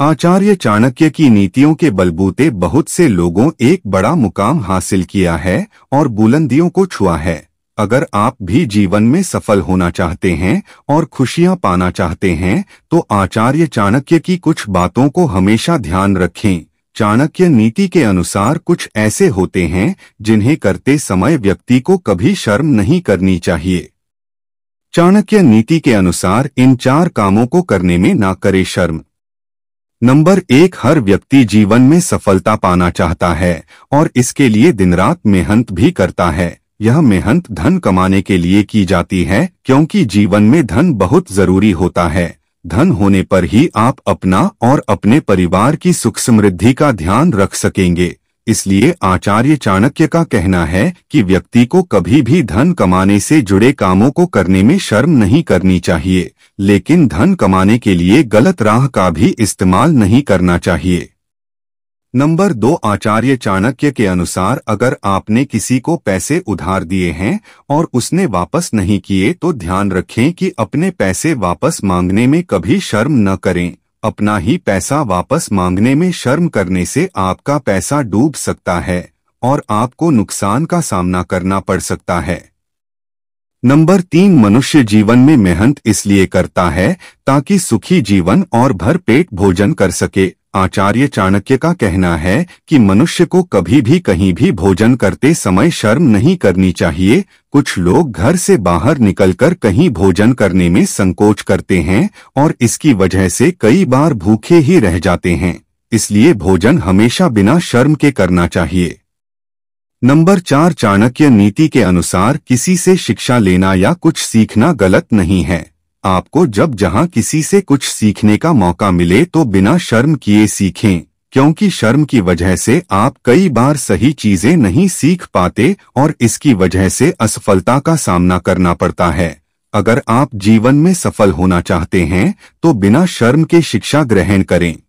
आचार्य चाणक्य की नीतियों के बलबूते बहुत से लोगों एक बड़ा मुकाम हासिल किया है और बुलंदियों को छुआ है अगर आप भी जीवन में सफल होना चाहते हैं और खुशियां पाना चाहते हैं तो आचार्य चाणक्य की कुछ बातों को हमेशा ध्यान रखें चाणक्य नीति के अनुसार कुछ ऐसे होते हैं जिन्हें करते समय व्यक्ति को कभी शर्म नहीं करनी चाहिए चाणक्य नीति के अनुसार इन चार कामों को करने में ना करे शर्म नंबर एक हर व्यक्ति जीवन में सफलता पाना चाहता है और इसके लिए दिन रात मेहनत भी करता है यह मेहनत धन कमाने के लिए की जाती है क्योंकि जीवन में धन बहुत जरूरी होता है धन होने पर ही आप अपना और अपने परिवार की सुख समृद्धि का ध्यान रख सकेंगे इसलिए आचार्य चाणक्य का कहना है कि व्यक्ति को कभी भी धन कमाने से जुड़े कामों को करने में शर्म नहीं करनी चाहिए लेकिन धन कमाने के लिए गलत राह का भी इस्तेमाल नहीं करना चाहिए नंबर दो आचार्य चाणक्य के अनुसार अगर आपने किसी को पैसे उधार दिए हैं और उसने वापस नहीं किए तो ध्यान रखें कि अपने पैसे वापस मांगने में कभी शर्म न करें अपना ही पैसा वापस मांगने में शर्म करने से आपका पैसा डूब सकता है और आपको नुकसान का सामना करना पड़ सकता है नंबर तीन मनुष्य जीवन में मेहनत इसलिए करता है ताकि सुखी जीवन और भरपेट भोजन कर सके आचार्य चाणक्य का कहना है कि मनुष्य को कभी भी कहीं भी भोजन करते समय शर्म नहीं करनी चाहिए कुछ लोग घर से बाहर निकलकर कहीं भोजन करने में संकोच करते हैं और इसकी वजह से कई बार भूखे ही रह जाते हैं इसलिए भोजन हमेशा बिना शर्म के करना चाहिए नंबर चार चाणक्य नीति के अनुसार किसी से शिक्षा लेना या कुछ सीखना गलत नहीं है आपको जब जहां किसी से कुछ सीखने का मौका मिले तो बिना शर्म किए सीखें क्योंकि शर्म की वजह से आप कई बार सही चीजें नहीं सीख पाते और इसकी वजह से असफलता का सामना करना पड़ता है अगर आप जीवन में सफल होना चाहते हैं तो बिना शर्म के शिक्षा ग्रहण करें